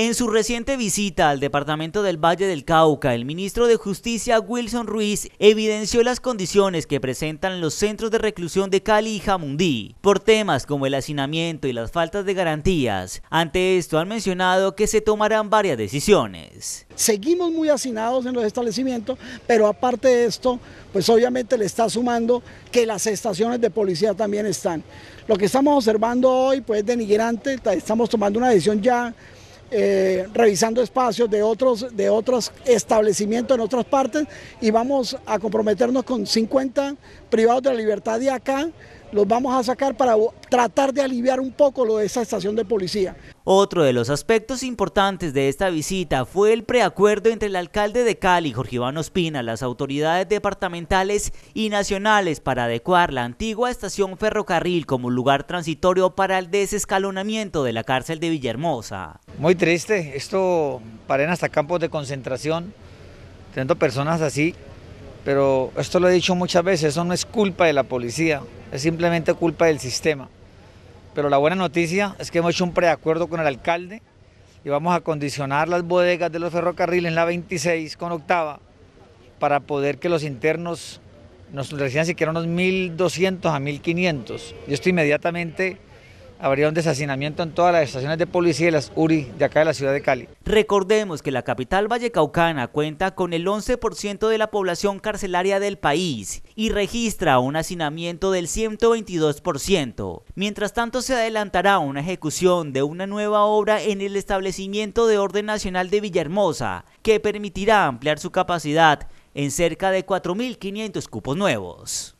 En su reciente visita al departamento del Valle del Cauca, el ministro de Justicia Wilson Ruiz evidenció las condiciones que presentan los centros de reclusión de Cali y Jamundí por temas como el hacinamiento y las faltas de garantías. Ante esto han mencionado que se tomarán varias decisiones. Seguimos muy hacinados en los establecimientos, pero aparte de esto, pues obviamente le está sumando que las estaciones de policía también están. Lo que estamos observando hoy pues es denigrante, estamos tomando una decisión ya eh, revisando espacios de otros, de otros establecimientos en otras partes y vamos a comprometernos con 50 privados de la libertad de acá los vamos a sacar para tratar de aliviar un poco lo de esa estación de policía. Otro de los aspectos importantes de esta visita fue el preacuerdo entre el alcalde de Cali, Jorge Iván Ospina, las autoridades departamentales y nacionales para adecuar la antigua estación ferrocarril como lugar transitorio para el desescalonamiento de la cárcel de Villahermosa. Muy triste, esto paren hasta campos de concentración, teniendo personas así pero esto lo he dicho muchas veces, eso no es culpa de la policía, es simplemente culpa del sistema. Pero la buena noticia es que hemos hecho un preacuerdo con el alcalde y vamos a condicionar las bodegas de los ferrocarriles en la 26 con octava para poder que los internos nos reciban siquiera unos 1.200 a 1.500. Y esto inmediatamente Habría un deshacinamiento en todas las estaciones de policía de las URI de acá de la ciudad de Cali. Recordemos que la capital vallecaucana cuenta con el 11% de la población carcelaria del país y registra un hacinamiento del 122%. Mientras tanto se adelantará una ejecución de una nueva obra en el establecimiento de orden nacional de Villahermosa que permitirá ampliar su capacidad en cerca de 4.500 cupos nuevos.